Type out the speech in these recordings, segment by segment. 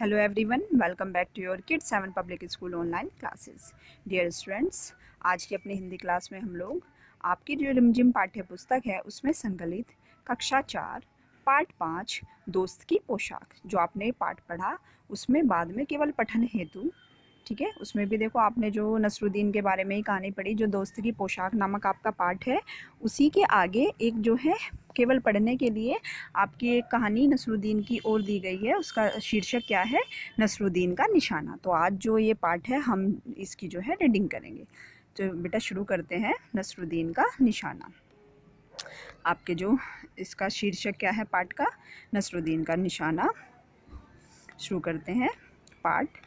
hello everyone welcome back to your kid seven public school online classes dear students आज की अपनी Hindi class में हम लोग आपकी जो रिमझिम पाठ्य पुस्तक है उसमें संकलित कक्षा चार पाठ पाँच दोस्त की पोशाक जो आपने पाठ पढ़ा उसमें बाद में केवल पठन हेतु ठीक है उसमें भी देखो आपने जो नसरुद्दीन के बारे में ही कहानी पढ़ी जो दोस्त की पोशाक नामक आपका पार्ट है उसी के आगे एक जो है केवल पढ़ने के लिए आपकी एक कहानी नसरुद्दीन की ओर दी गई है उसका शीर्षक क्या है नसरुद्दीन का निशाना तो आज जो ये पार्ट है हम इसकी जो है रीडिंग करेंगे तो बेटा शुरू करते हैं नसरुद्दीन का निशाना आपके जो इसका शीर्षक क्या है पाठ का नसरुद्दीन का निशाना शुरू करते हैं पार्ट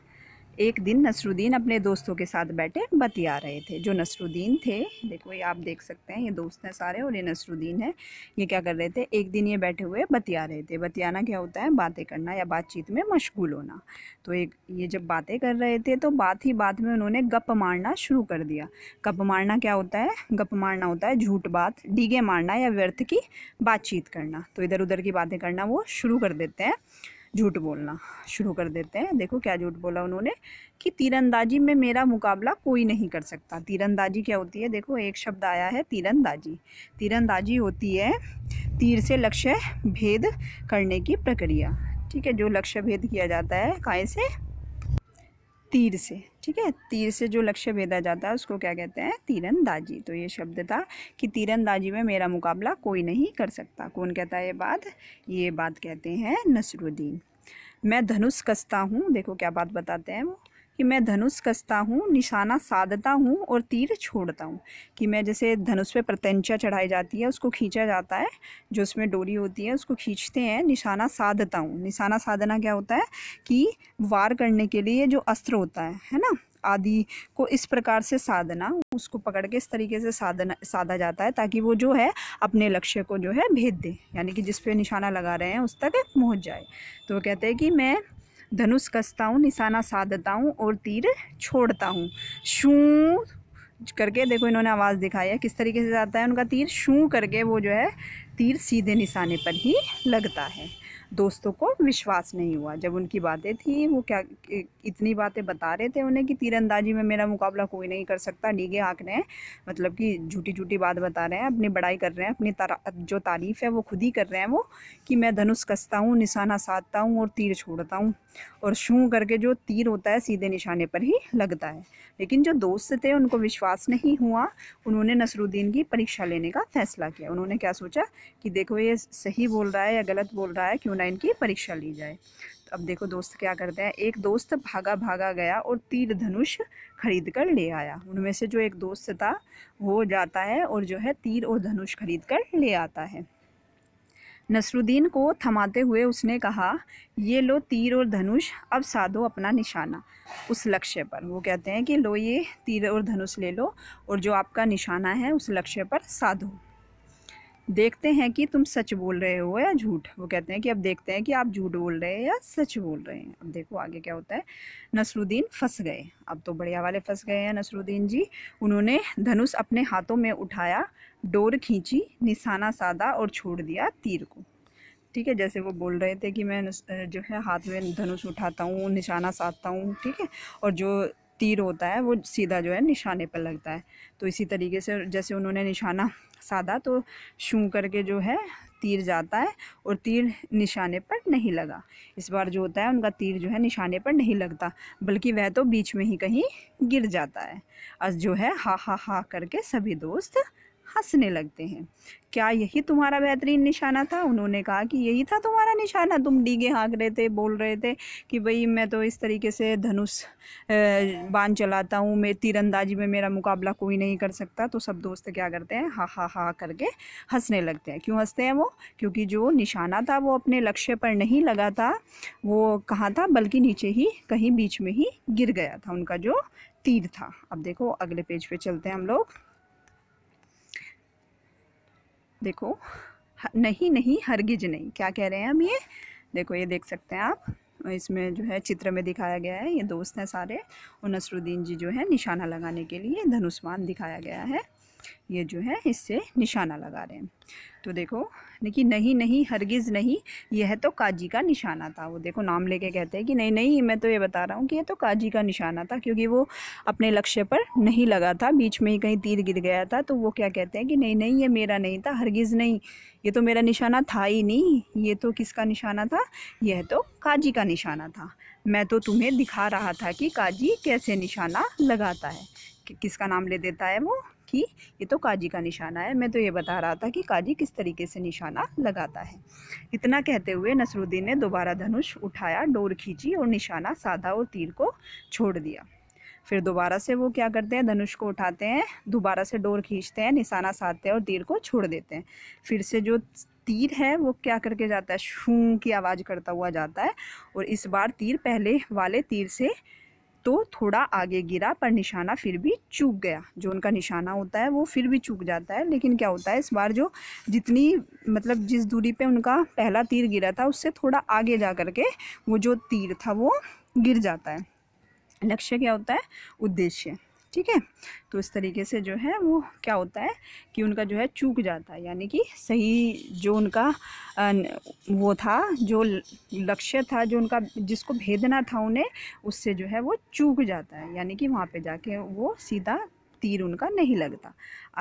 एक दिन नसरुद्दीन अपने दोस्तों के साथ बैठे बतिया रहे थे जो नसरुद्दीन थे देखो ये आप देख सकते हैं ये दोस्त हैं सारे और ये नसरुद्दीन है ये क्या कर रहे थे एक दिन ये बैठे हुए बतिया रहे थे बतियाना क्या होता है बातें करना या बातचीत में मशगूल होना तो एक ये जब बातें कर रहे थे तो बात ही बात में उन्होंने गप मारना शुरू कर दिया गप मारना क्या होता है गप मारना होता है झूठ बात डीगे मारना या व्यर्थ की बातचीत करना तो इधर उधर की बातें करना वो शुरू कर देते हैं झूठ बोलना शुरू कर देते हैं देखो क्या झूठ बोला उन्होंने कि तीरंदाजी में मेरा मुकाबला कोई नहीं कर सकता तीरंदाजी क्या होती है देखो एक शब्द आया है तीरंदाजी तीरंदाजी होती है तीर से लक्ष्य भेद करने की प्रक्रिया ठीक है जो लक्ष्य भेद किया जाता है काय से तीर से ठीक है तीर से जो लक्ष्य भेदा जाता है उसको क्या कहते हैं तीरंदाजी तो ये शब्द था कि तीरंदाजी में मेरा मुकाबला कोई नहीं कर सकता कौन कहता है ये बात ये बात कहते हैं नसरुद्दीन मैं धनुष कसता हूँ देखो क्या बात बताते हैं वो कि मैं धनुष कसता हूँ निशाना साधता हूँ और तीर छोड़ता हूँ कि मैं जैसे धनुष पे प्रत्यंचा चढ़ाई जाती है उसको खींचा जाता है जो उसमें डोरी होती है उसको खींचते हैं निशाना साधता हूँ निशाना साधना क्या होता है कि वार करने के लिए जो अस्त्र होता है है ना आदि को इस प्रकार से साधना उसको पकड़ के इस तरीके से साधना साधा जाता है ताकि वो जो है अपने लक्ष्य को जो है भेद दे यानी कि जिस पे निशाना लगा रहे हैं उस तक पहुंच जाए तो कहते हैं कि मैं धनुष कसता हूँ निशाना साधता हूँ और तीर छोड़ता हूँ शू करके देखो इन्होंने आवाज़ दिखाई है किस तरीके से जाता है उनका तीर शू करके वो जो है तीर सीधे निशाने पर ही लगता है दोस्तों को विश्वास नहीं हुआ जब उनकी बातें थी वो क्या इतनी बातें बता रहे थे उन्हें कि तीरंदाजी में मेरा मुकाबला कोई नहीं कर सकता डीगे हाँक रहे हैं मतलब कि झूठी झूठी बात बता रहे हैं अपनी बड़ाई कर रहे हैं अपनी जो तारीफ़ है वो खुद ही कर रहे हैं वो कि मैं धनुष कसता हूँ निशाना साधता हूँ और तीर छोड़ता हूँ और शू करके जो तीर होता है सीधे निशाने पर ही लगता है लेकिन जो दोस्त थे उनको विश्वास नहीं हुआ उन्होंने नसरुद्दीन की परीक्षा लेने का फैसला किया उन्होंने क्या सोचा कि देखो ये सही बोल रहा है या गलत बोल रहा है क्यों ना इनकी परीक्षा ली जाए अब देखो दोस्त क्या करते हैं एक दोस्त भागा भागा गया और तीर धनुष खरीद कर ले आया उनमें से जो एक दोस्त था वो जाता है और जो है तीर और धनुष खरीद कर ले आता है नसरुद्दीन को थमाते हुए उसने कहा ये लो तीर और धनुष अब साधो अपना निशाना उस लक्ष्य पर वो कहते हैं कि लो ये तीर और धनुष ले लो और जो आपका निशाना है उस लक्ष्य पर साधो देखते हैं कि तुम सच बोल रहे हो या झूठ वो कहते हैं कि अब देखते हैं कि आप झूठ बोल रहे हैं या सच बोल रहे हैं अब देखो आगे क्या होता है नसरुद्दीन फंस गए अब तो बढ़िया वाले फंस गए हैं नसरुद्दीन जी उन्होंने धनुष अपने हाथों में उठाया डोर खींची निशाना साधा और छोड़ दिया तीर को ठीक है जैसे वो बोल रहे थे कि मैं जो है हाथ में धनुष उठाता हूँ निशाना साधता हूँ ठीक है और जो तीर होता है वो सीधा जो है निशाने पर लगता है तो इसी तरीके से जैसे उन्होंने निशाना साधा तो शू करके जो है तीर जाता है और तीर निशाने पर नहीं लगा इस बार जो होता है उनका तीर जो है निशाने पर नहीं लगता बल्कि वह तो बीच में ही कहीं गिर जाता है अस जो है हा हा हा करके सभी दोस्त हंसने लगते हैं क्या यही तुम्हारा बेहतरीन निशाना था उन्होंने कहा कि यही था तुम्हारा निशाना तुम डीगे हाँक रहे थे बोल रहे थे कि भई मैं तो इस तरीके से धनुष बांध चलाता हूँ मैं तीरंदाजी में मेरा मुकाबला कोई नहीं कर सकता तो सब दोस्त क्या करते हैं हा हा हा करके हंसने लगते हैं क्यों हंसते हैं वो क्योंकि जो निशाना था वो अपने लक्ष्य पर नहीं लगा था वो कहाँ था बल्कि नीचे ही कहीं बीच में ही गिर गया था उनका जो तीर था अब देखो अगले पेज पे चलते हैं हम लोग देखो नहीं नहीं हरगिज नहीं क्या कह रहे हैं हम ये देखो ये देख सकते हैं आप इसमें जो है चित्र में दिखाया गया है ये दोस्त हैं सारे और नसरुद्दीन जी जो है निशाना लगाने के लिए धनुष्मान दिखाया गया है ये जो है इससे निशाना लगा रहे हैं तो देखो कि नहीं नहीं हरगिज़ नहीं यह तो काजी का निशाना था वो देखो नाम लेके कहते हैं कि नहीं नहीं मैं तो ये बता रहा हूँ कि यह तो काजी का निशाना था क्योंकि वो अपने लक्ष्य पर नहीं लगा था बीच में ही कहीं तीर गिर गया था तो वो क्या कहते हैं कि नहीं नहीं ये मेरा नहीं था हरगिज़ नहीं ये तो मेरा निशाना था ही नहीं ये तो किसका निशाना था यह तो काजी का निशाना था मैं तो तुम्हें दिखा रहा था कि काजी कैसे निशाना लगाता है किसका नाम ले देता है वो कि ये तो काजी का निशाना है मैं तो ये बता रहा था कि काजी किस तरीके से निशाना लगाता है इतना कहते हुए नसरुद्दीन ने दोबारा धनुष उठाया डोर खींची और निशाना साधा और तीर को छोड़ दिया फिर दोबारा से वो क्या करते हैं धनुष को उठाते हैं दोबारा से डोर खींचते हैं निशाना साधते हैं और तीर को छोड़ देते हैं फिर से जो तीर है वो क्या करके जाता है शू की आवाज़ करता हुआ जाता है और इस बार तीर पहले वाले तीर से तो थोड़ा आगे गिरा पर निशाना फिर भी चूक गया जो उनका निशाना होता है वो फिर भी चूक जाता है लेकिन क्या होता है इस बार जो जितनी मतलब जिस दूरी पे उनका पहला तीर गिरा था उससे थोड़ा आगे जा कर के वो जो तीर था वो गिर जाता है लक्ष्य क्या होता है उद्देश्य ठीक है तो इस तरीके से जो है वो क्या होता है कि उनका जो है चूक जाता है यानी कि सही जो उनका वो था जो लक्ष्य था जो उनका जिसको भेदना था उन्हें उससे जो है वो चूक जाता है यानी कि वहाँ पे जाके वो सीधा तीर उनका नहीं लगता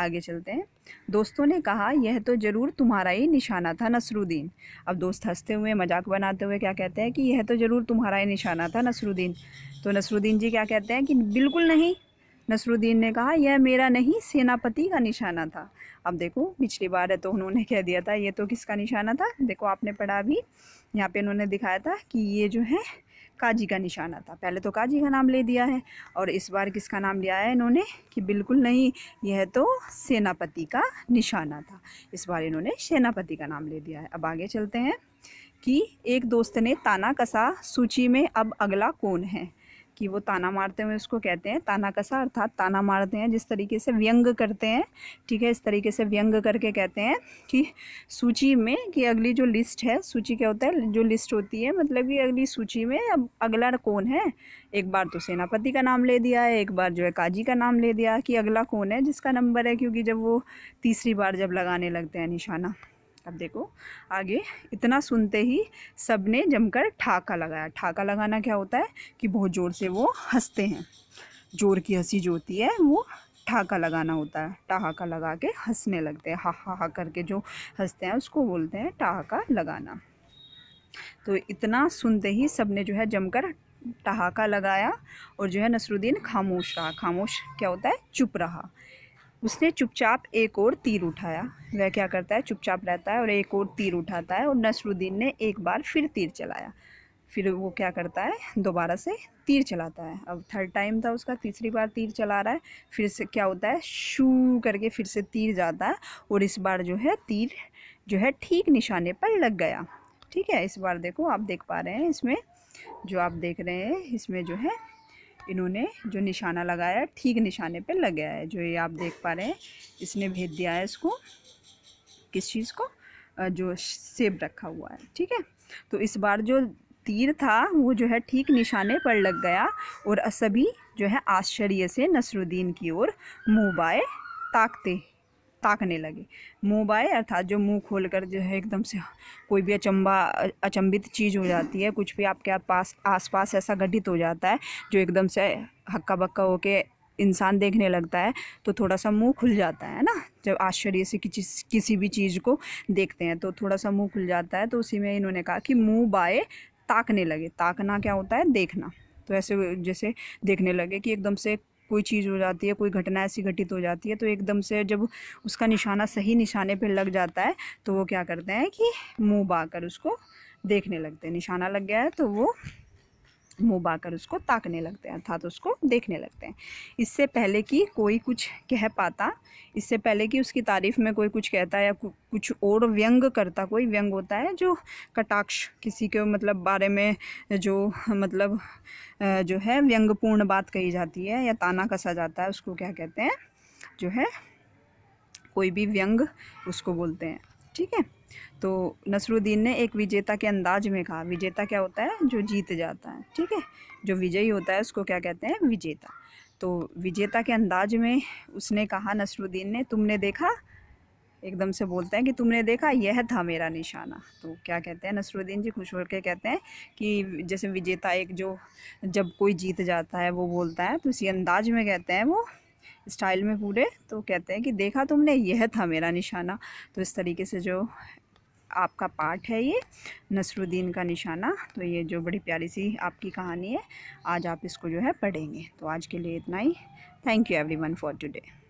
आगे चलते हैं दोस्तों ने कहा यह तो ज़रूर तुम्हारा ही निशाना था नसरुद्दीन अब दोस्त हंसते हुए मजाक बनाते हुए क्या कहते हैं कि यह तो ज़रूर तुम्हारा ही निशाना था नसरुद्दीन तो नसरुद्दीन जी क्या कहते हैं कि बिल्कुल नहीं नसरुद्दीन ने कहा यह मेरा नहीं सेनापति का निशाना था अब देखो पिछली बार है तो उन्होंने कह दिया था ये तो किसका निशाना था देखो आपने पढ़ा भी यहाँ पे उन्होंने दिखाया था कि ये जो है काजी का निशाना था पहले तो काजी का नाम ले दिया है और इस बार किसका नाम लिया है इन्होंने कि बिल्कुल नहीं यह तो सेनापति का निशाना था इस बार इन्होंने सेनापति का नाम ले दिया है अब आगे चलते हैं कि एक दोस्त ने ताना कसा सूची में अब अगला कौन है कि वो ताना मारते हुए उसको कहते हैं ताना कसा अर्थात ताना मारते हैं जिस तरीके से व्यंग करते हैं ठीक है इस तरीके से व्यंग करके कहते हैं कि सूची में कि अगली जो लिस्ट है सूची क्या होता है जो लिस्ट होती है मतलब कि अगली सूची में अब अगला कौन है एक बार तो सेनापति का नाम ले दिया है एक बार जो है काजी का नाम ले दिया कि अगला कौन है जिसका नंबर है क्योंकि जब वो तीसरी बार जब लगाने लगते हैं निशाना अब देखो आगे इतना सुनते ही सब ने जमकर ठाका लगाया ठाका लगाना क्या होता है कि बहुत ज़ोर से वो हंसते हैं जोर की हंसी जो होती है वो ठाका लगाना होता है ठहाका लगा के हंसने लगते हैं हा हा हा करके जो हंसते हैं उसको बोलते हैं ठहाका लगाना तो इतना सुनते ही सब ने जो है जमकर ठहाका लगाया और जो है नसरुद्दीन खामोश रहा खामोश क्या होता है चुप रहा उसने चुपचाप एक और तीर उठाया वह क्या करता है चुपचाप रहता है और एक और तीर उठाता है और नसरुद्दीन ने एक बार फिर तीर चलाया फिर वो क्या करता है दोबारा से तीर चलाता है अब थर्ड टाइम था उसका तीसरी बार तीर चला रहा है फिर से क्या होता है शू करके फिर से तीर जाता है और इस बार जो है तीर जो है ठीक निशाने पर लग गया ठीक है इस बार देखो आप देख पा रहे हैं इसमें जो आप देख रहे हैं इसमें जो है इन्होंने जो निशाना लगाया ठीक निशाने पे लग गया है जो ये आप देख पा रहे हैं इसने भेज दिया है इसको किस चीज़ को जो सेब रखा हुआ है ठीक है तो इस बार जो तीर था वो जो है ठीक निशाने पर लग गया और सभी जो है आश्चर्य से नसरुद्दीन की ओर मुँह बाए ताकते ताकने लगे मुँह बाय अर्थात जो मुँह खोल कर जो है एकदम से कोई भी अचंबा अचंबित चीज़ हो जाती है कुछ भी आपके पास आसपास ऐसा घटित हो जाता है जो एकदम से हक्का बक्का होके इंसान देखने लगता है तो थोड़ा सा मुंह खुल जाता है ना जब आश्चर्य से किसी किसी भी चीज़ को देखते हैं तो थोड़ा सा मुंह खुल जाता है तो उसी में इन्होंने कहा कि मुंह बाए ताकने लगे ताकना क्या होता है देखना तो ऐसे जैसे देखने लगे कि एकदम से कोई चीज़ हो जाती है कोई घटना ऐसी घटित हो जाती है तो एकदम से जब उसका निशाना सही निशाने पर लग जाता है तो वो क्या करते हैं कि मुँह बाकर उसको देखने लगते हैं निशाना लग गया है तो वो मुँह बाकर उसको ताकने लगते हैं अर्थात तो उसको देखने लगते हैं इससे पहले कि कोई कुछ कह पाता इससे पहले कि उसकी तारीफ़ में कोई कुछ कहता या कुछ और व्यंग करता कोई व्यंग होता है जो कटाक्ष किसी के मतलब बारे में जो मतलब जो है व्यंगपूर्ण बात कही जाती है या ताना कसा जाता है उसको क्या कहते हैं जो है कोई भी व्यंग उसको बोलते हैं ठीक है तो नसरुद्दीन ने एक विजेता के अंदाज में कहा विजेता क्या होता है जो जीत जाता है ठीक है जो विजयी होता है उसको क्या कहते हैं विजेता तो विजेता के अंदाज में उसने कहा नसरुद्दीन ने तुमने देखा एकदम से बोलते हैं कि तुमने देखा यह था मेरा निशाना तो क्या कहते हैं नसरुद्दीन जी खुश होकर कहते हैं कि जैसे विजेता एक जो जब कोई जीत जाता है वो बोलता है तो इसी अंदाज में कहते हैं वो स्टाइल में पूरे तो कहते हैं कि देखा तुमने यह था मेरा निशाना तो इस तरीके से जो आपका पार्ट है ये नसरुद्दीन का निशाना तो ये जो बड़ी प्यारी सी आपकी कहानी है आज आप इसको जो है पढ़ेंगे तो आज के लिए इतना ही thank you everyone for today